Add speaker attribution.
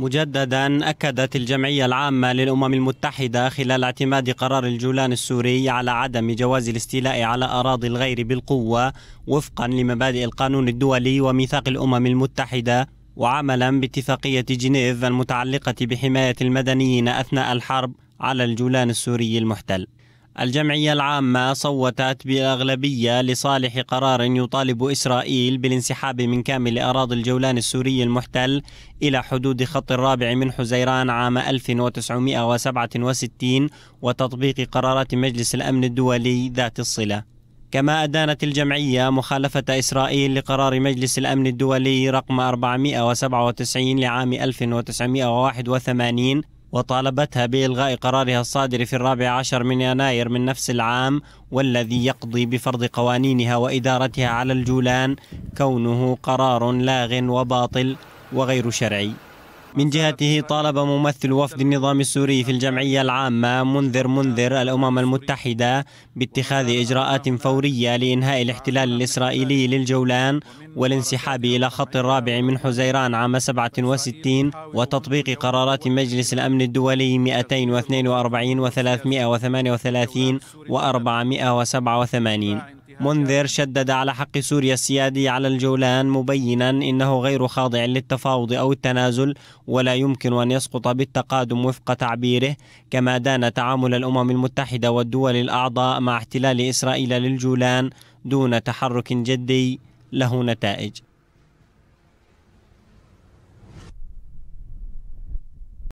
Speaker 1: مجددا أكدت الجمعية العامة للأمم المتحدة خلال اعتماد قرار الجولان السوري على عدم جواز الاستيلاء على أراضي الغير بالقوة وفقا لمبادئ القانون الدولي وميثاق الأمم المتحدة وعملا باتفاقية جنيف المتعلقة بحماية المدنيين أثناء الحرب على الجولان السوري المحتل الجمعية العامة صوتت بأغلبية لصالح قرار يطالب إسرائيل بالانسحاب من كامل أراضي الجولان السوري المحتل إلى حدود خط الرابع من حزيران عام 1967 وتطبيق قرارات مجلس الأمن الدولي ذات الصلة. كما أدانت الجمعية مخالفة إسرائيل لقرار مجلس الأمن الدولي رقم 497 لعام 1981 وطالبتها بإلغاء قرارها الصادر في الرابع عشر من يناير من نفس العام والذي يقضي بفرض قوانينها وإدارتها على الجولان كونه قرار لاغ وباطل وغير شرعي من جهته طالب ممثل وفد النظام السوري في الجمعية العامة منذر منذر الأمم المتحدة باتخاذ إجراءات فورية لإنهاء الاحتلال الإسرائيلي للجولان والانسحاب إلى خط الرابع من حزيران عام 67 وتطبيق قرارات مجلس الأمن الدولي 242 و338 و487 منذر شدد على حق سوريا السيادي على الجولان مبينا إنه غير خاضع للتفاوض أو التنازل ولا يمكن أن يسقط بالتقادم وفق تعبيره كما دان تعامل الأمم المتحدة والدول الأعضاء مع احتلال إسرائيل للجولان دون تحرك جدي له نتائج